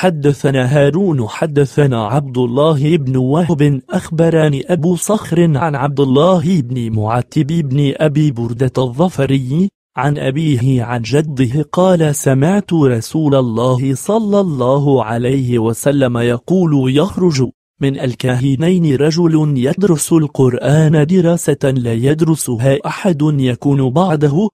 حدثنا هارون حدثنا عبد الله بن وهب أخبرني أبو صخر عن عبد الله بن معتب بن أبي بردة الظفري عن أبيه عن جده قال سمعت رسول الله صلى الله عليه وسلم يقول يخرج من الكاهنين رجل يدرس القرآن دراسة لا يدرسها أحد يكون بعده